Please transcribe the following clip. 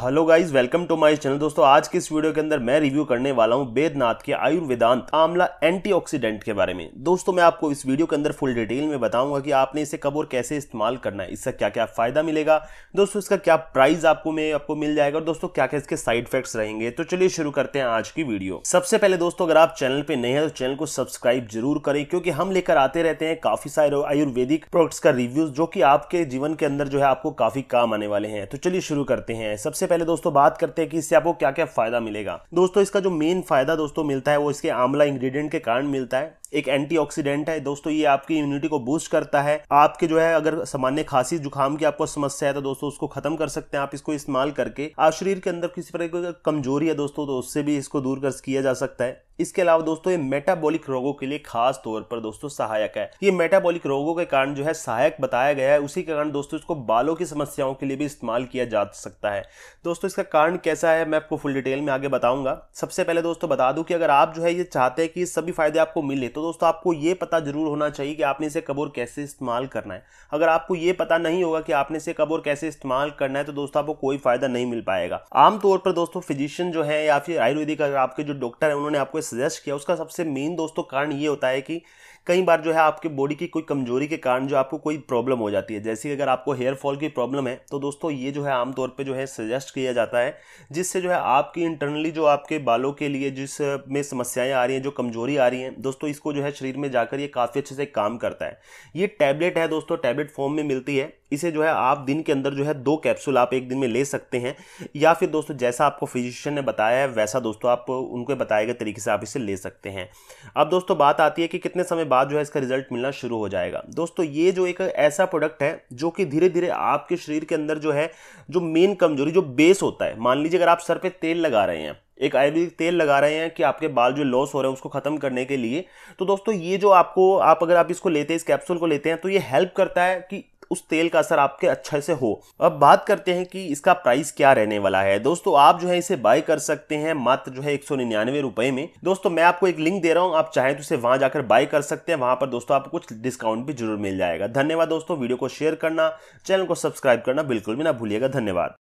hello guys welcome to my channel दोस्तों आज के इस वीडियो के अंदर मैं रिव्यू करने वाला हूं वेदनाथ के आयुर्वेदांत आमला एंटीऑक्सीडेंट के बारे में दोस्तों मैं आपको इस वीडियो के अंदर फुल डिटेल में बताऊंगा कि आपने इसे कब और कैसे इस्तेमाल करना है इसका क्या क्या फायदा मिलेगा दोस्तों इसका क्या प्राइस आपको में आपको मिल जाएगा और दोस्तों क्या क्या इसके साइड इफेक्ट्स रहेंगे तो चलिए शुरू करते हैं आज की वीडियो सबसे पहले दोस्तों अगर आप चैनल पर नहीं है तो चैनल को सब्सक्राइब जरूर करें क्योंकि हम लेकर आते रहते हैं काफी सारे आयुर्वेदिक प्रोडक्ट्स का रिव्यू जो कि आपके जीवन के अंदर जो है आपको काफी काम आने वाले हैं तो चलिए शुरू करते हैं सबसे सबसे पहले दोस्तों बात करते हैं कि इससे आपको क्या क्या फायदा मिलेगा दोस्तों इसका जो मेन फायदा दोस्तों मिलता है वो इसके आमला इंग्रेडिएंट के कारण मिलता है एक एंटीऑक्सीडेंट है दोस्तों ये आपकी इम्यूनिटी को बूस्ट करता है आपके जो है अगर सामान्य खांसी जुकाम की आपको समस्या है तो दोस्तों उसको खत्म कर सकते हैं आप इसको इस्तेमाल करके आप शरीर के अंदर किसी प्रकार की कमजोरी है दोस्तों तो उससे भी इसको दूर कर किया जा सकता है इसके अलावा दोस्तों ये मेटाबॉलिक रोगों के लिए खास तौर पर दोस्तों सहायक है ये मेटाबॉलिक रोगों के कारण जो है सहायक बताया गया है उसी के कारण दोस्तों इसको बालों की समस्याओं के लिए भी इस्तेमाल किया जा सकता है दोस्तों इसका कारण कैसा है मैं आपको फुल डिटेल में आगे बताऊंगा सबसे पहले दोस्तों बता दूं कि अगर आप जो है ये चाहते हैं कि सभी फायदे आपको मिले तो दोस्तों आपको ये पता जरूर होना चाहिए कि आपने इसे कब और कैसे इस्तेमाल करना है अगर आपको ये पता नहीं होगा कि आपने इसे कब और कैसे इस्तेमाल करना है तो दोस्तों आपको कोई फायदा नहीं मिल पाएगा आमतौर पर दोस्तों फिजिशियन जो है या फिर आयुर्वेदिक अगर आपके जो डॉक्टर है उन्होंने आपको सजेस्ट किया उसका सबसे मेन दोस्तों कारण ये होता है कि कई बार जो है आपके बॉडी की कोई कमजोरी के कारण जो आपको कोई प्रॉब्लम हो जाती है जैसे कि अगर आपको हेयर फॉल की प्रॉब्लम है तो दोस्तों ये जो है आमतौर पे जो है सजेस्ट किया जाता है जिससे जो है आपकी इंटरनली जो आपके बालों के लिए जिस में समस्याएं आ रही हैं जो कमजोरी आ रही हैं दोस्तों इसको इसको जो है शरीर में जाकर ये काफ़ी अच्छे से काम करता है ये टैबलेट है दोस्तों टैबलेट फॉर्म में मिलती है इसे जो है आप दिन के अंदर जो है दो कैप्सूल आप एक दिन में ले सकते हैं या फिर दोस्तों जैसा आपको फिजिशियन ने बताया है वैसा दोस्तों आप उनको बताए गए तरीके से आप इसे ले सकते हैं अब दोस्तों बात आती है कि कितने समय बाद जो है इसका रिजल्ट मिलना शुरू हो जाएगा दोस्तों ये जो एक ऐसा प्रोडक्ट है जो कि धीरे धीरे आपके शरीर के अंदर जो है जो मेन कमजोरी जो बेस होता है मान लीजिए अगर आप सर पर तेल लगा रहे हैं एक आयुर्वेदिक तेल लगा रहे हैं कि आपके बाल जो लॉस हो रहे हैं उसको ख़त्म करने के लिए तो दोस्तों ये जो आपको आप अगर आप इसको लेते हैं इस कैप्सूल को लेते हैं तो ये हेल्प करता है कि उस तेल का असर आपके अच्छे से हो अब बात करते हैं कि इसका प्राइस क्या रहने वाला है दोस्तों आप जो है इसे बाय कर सकते हैं मात्र जो है एक सौ निन्यानवे रुपए में दोस्तों मैं आपको एक लिंक दे रहा हूँ आप चाहे तो इसे वहां जाकर बाय कर सकते हैं वहां पर दोस्तों आपको कुछ डिस्काउंट भी जरूर मिल जाएगा धन्यवाद दोस्तों वीडियो को शेयर करना चैनल को सब्सक्राइब करना बिल्कुल भी ना भूलिएगा धन्यवाद